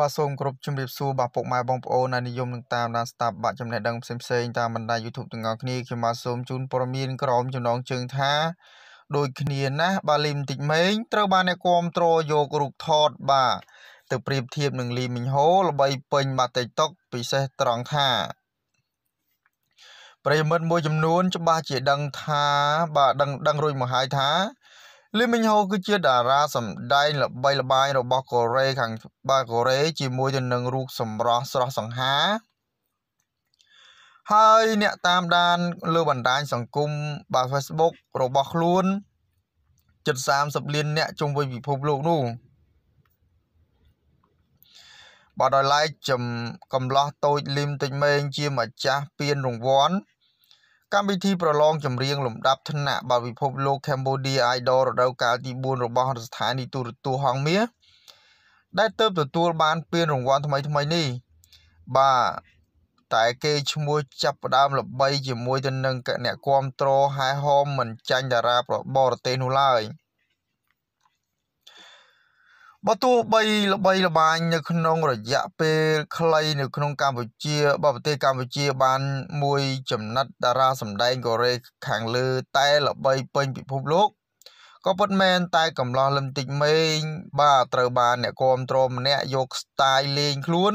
បាទសូមគោរពជំរាបសួរបាទពុកម៉ែបងប្អូនដែលនិយមនឹងតាមដានស្តាប់បាក់ចំណេះដឹងផ្សេងៗតាមបណ្ដាញ YouTube ទាំងអស់គ្នាខ្ញុំបាទសូមជូនព័ត៌មានក្រមចំណងជើងថាដូចគ្នាណាស់បាទលីមតិចម៉េង ត្រូវបានអ្នកគ្រប់គ្រងយករូបថតបាទទៅប្រៀបធៀបនឹងលីមីងហូ ល្បីពេញបាទ TikTok ពិសេសត្រង់ថាប្រិមិត្តមួយចំនួន ច្បាស់ជាដឹងថាបាទដឹងដឹងរួចមកហើយថាលីមីញហូគឺជាតារាសម្ដែងល្បីល្បាញរបស់កូរ៉េខាងបាកូរ៉េជាមួយទៅនឹងរូបសម្រស់ស្រស់សង្ហា ហើយអ្នកតាមដានលើបណ្ដាញសង្គមបាទ Facebook របស់ខ្លួនជិត30លានអ្នកជុំវិញពិភពលោកនោះបាទដោយឡែកចំកំឡោះតូចលឹមតិចមេងជាម្ចាស់ពានរង្វាន់កម្មវិធីប្រឡងចម្រៀងលំដាប់ថ្នាក់បាល់ពិភពលោក Cambodia Idol រដូវកាលទី4របស់ស្ថានីយទូរទស្សន៍ហងមៀដែលទើបទទួលបានពានរង្វាន់ថ្មីថ្មីនេះ បាទតែគេឈ្មោះចាប់ផ្ដើមល្បីជាមួយទៅនឹងអ្នកគាំទ្រហែហមមិនចាញ់តារាបរទេសនោះឡើយ។បើទោះបីល្បីល្បាញនៅក្នុង រយៈពេលខ្លី នៅក្នុងកម្ពុជាបើប្រទេសកម្ពុជា បាន មួយចំណិត តារាសម្ដែងកូរ៉េខាងលើ តែល្បីពេញពិភពលោកក៏ពិតមែន តែកំឡោះលឹមតិចមេង បាទត្រូវបានអ្នកគ្រប់គ្រងម្នាក់យក style លេងខ្លួន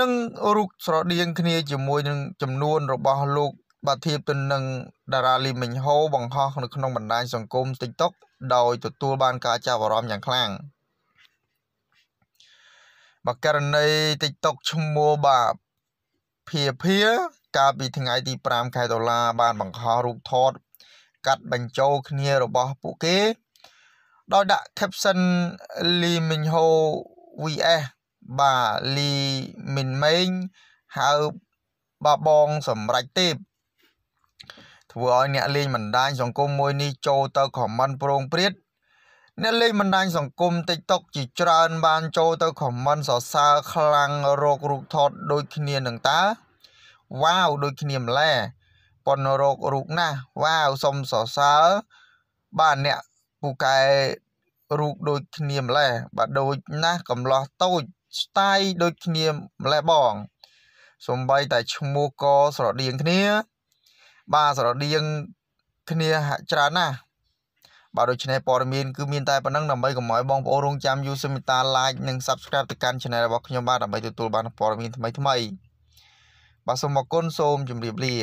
និងរូបស្រដៀងគ្នាជាមួយនឹងចំនួន របស់លោក បាទធៀបទៅនឹងតារាលីមិញហូបង្ហោះនៅក្នុងបណ្ដាញសង្គម TikTok ដោយទទួលបានការចាប់អារម្មណ៍យ៉ាងខ្លាំងបើករណី TikTok ឈ្មោះបាទភាភា កាលពីថ្ងៃទី5ខែតុលាបានបង្ហោះរូបថតកាត់បញ្ចូលគ្នារបស់ពួកគេ ដោយដាក់ caption Lee Min Ho VS បាទ Lee Min Meng ហៅបាបងសម្រាប់ទេពធ្វើឲ្យអ្នកលេងបណ្ដាញសង្គមមួយនេះចូលទៅខមមិនប្រងព្រាតអ្នកលេងបណ្ដាញសង្គម TikTok ជាច្រើនបានចូលទៅខមមិនសរសើរខ្លាំងរករូបថតដូចគ្នានឹងតើវ៉ាវដូចគ្នាម្លេះប៉ុនរករូបណាស់វ៉ាវសុំសរសើរបាទអ្នកពូកែរូបដូចគ្នាម្លេះបាទដូចណាស់កំឡោះតូចស្ទាយដូចគ្នាម្លេះបងសំបីតែឈ្មោះក៏ស្រដៀងគ្នាបាទស្រដៀងគ្នាច្រើនណាស់បាទដូច្នេះព័ត៌មានគឺមានតែប៉ុណ្ណឹងដើម្បីកុំឲ្យ បងប្អូនរងចាំ Yosemite Live និង Subscribe ទៅកាន់ Channel របស់ខ្ញុំបាទដើម្បីទទួលបានព័ត៌មានថ្មីៗបាទសូមអរគុណសូមជម្រាបលា